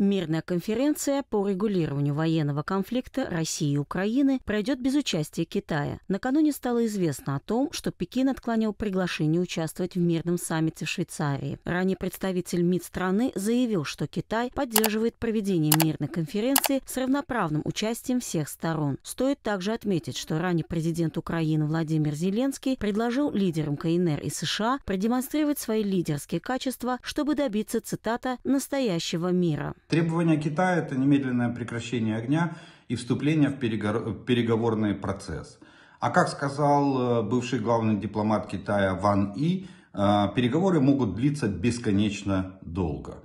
Мирная конференция по регулированию военного конфликта России и Украины пройдет без участия Китая. Накануне стало известно о том, что Пекин отклонил приглашение участвовать в мирном саммите в Швейцарии. Ранее представитель МИД страны заявил, что Китай поддерживает проведение мирной конференции с равноправным участием всех сторон. Стоит также отметить, что ранее президент Украины Владимир Зеленский предложил лидерам КНР и США продемонстрировать свои лидерские качества, чтобы добиться, цитата, «настоящего мира». Требования Китая – это немедленное прекращение огня и вступление в переговорный процесс. А как сказал э, бывший главный дипломат Китая Ван И, э, переговоры могут длиться бесконечно долго.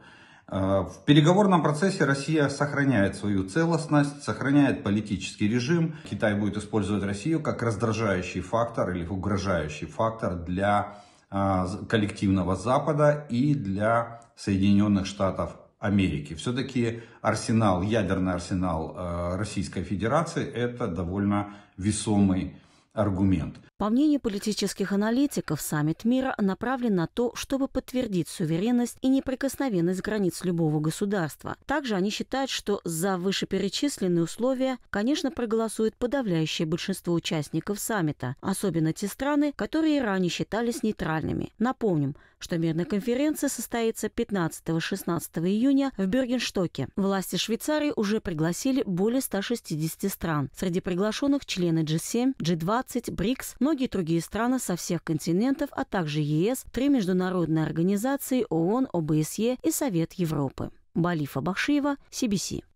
Э, в переговорном процессе Россия сохраняет свою целостность, сохраняет политический режим. Китай будет использовать Россию как раздражающий фактор или угрожающий фактор для коллективного Запада и для Соединенных Штатов Америки. Все-таки арсенал, ядерный арсенал э, Российской Федерации это довольно весомый аргумент. По мнению политических аналитиков, саммит мира направлен на то, чтобы подтвердить суверенность и неприкосновенность границ любого государства. Также они считают, что за вышеперечисленные условия, конечно, проголосует подавляющее большинство участников саммита, особенно те страны, которые ранее считались нейтральными. Напомним, что мирная конференция состоится 15-16 июня в Бергенштоке. Власти Швейцарии уже пригласили более 160 стран. Среди приглашенных члены G7, G20, БРИКС, но многие другие страны со всех континентов, а также ЕС, три международные организации ООН, ОБСЕ и Совет Европы. Балифа Бахшиева, CBC.